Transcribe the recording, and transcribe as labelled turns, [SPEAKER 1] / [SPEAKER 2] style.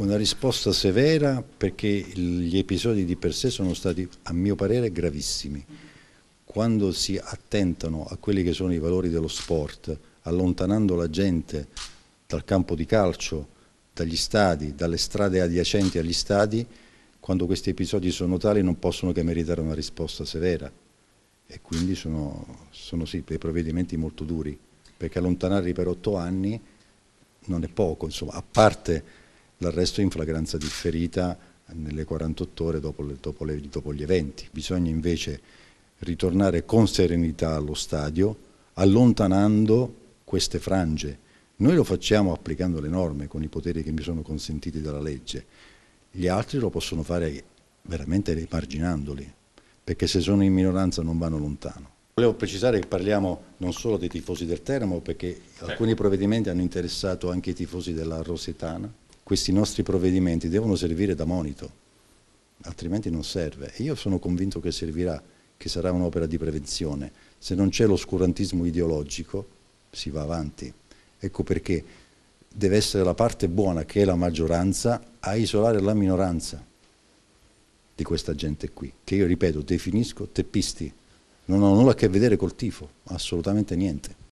[SPEAKER 1] Una risposta severa perché gli episodi di per sé sono stati, a mio parere, gravissimi. Quando si attentano a quelli che sono i valori dello sport, allontanando la gente dal campo di calcio, dagli stadi, dalle strade adiacenti agli stadi, quando questi episodi sono tali non possono che meritare una risposta severa e quindi sono, sono sì, dei provvedimenti molto duri, perché allontanarli per otto anni non è poco, insomma, a parte l'arresto in flagranza differita nelle 48 ore dopo, le, dopo, le, dopo gli eventi. Bisogna invece ritornare con serenità allo stadio, allontanando queste frange. Noi lo facciamo applicando le norme con i poteri che mi sono consentiti dalla legge. Gli altri lo possono fare veramente marginandoli, perché se sono in minoranza non vanno lontano. Volevo precisare che parliamo non solo dei tifosi del Teramo, perché alcuni certo. provvedimenti hanno interessato anche i tifosi della Rosetana, questi nostri provvedimenti devono servire da monito, altrimenti non serve. E io sono convinto che servirà, che sarà un'opera di prevenzione. Se non c'è l'oscurantismo ideologico si va avanti. Ecco perché deve essere la parte buona, che è la maggioranza, a isolare la minoranza di questa gente qui, che io ripeto definisco teppisti. Non hanno nulla a che vedere col tifo, assolutamente niente.